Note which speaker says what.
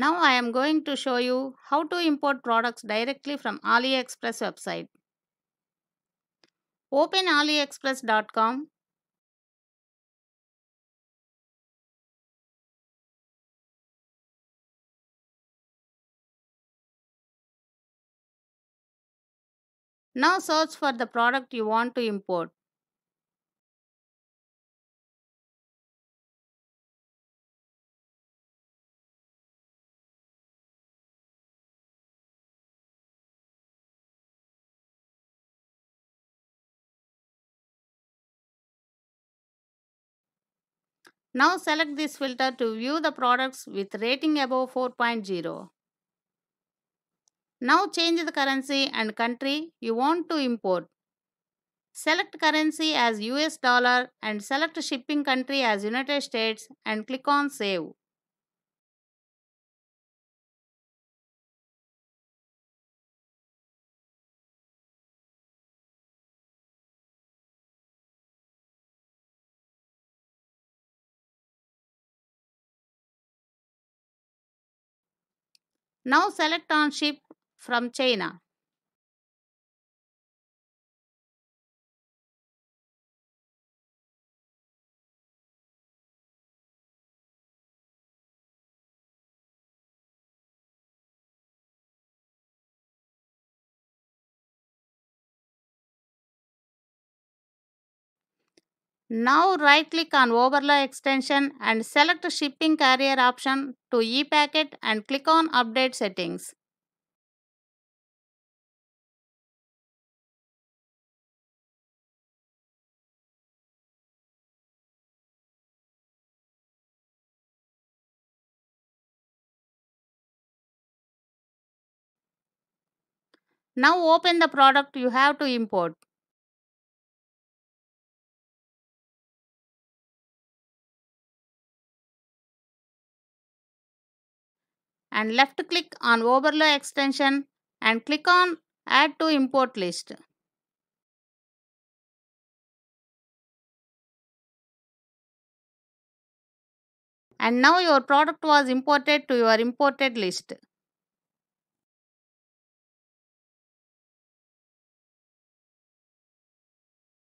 Speaker 1: Now I am going to show you how to import products directly from AliExpress website. Open AliExpress.com.
Speaker 2: Now search for the product you want to import.
Speaker 1: Now select this filter to view the products with rating above 4.0. Now change the currency and country you want to import. Select currency as US dollar and select shipping country as United States and click on save.
Speaker 2: Now select on ship from China.
Speaker 1: Now right click on overlay extension and select shipping carrier option to EPacket and click on update settings.
Speaker 2: Now open the product you have to import. and left click on overlay extension and click on add to import list. And now your product was imported to your imported list.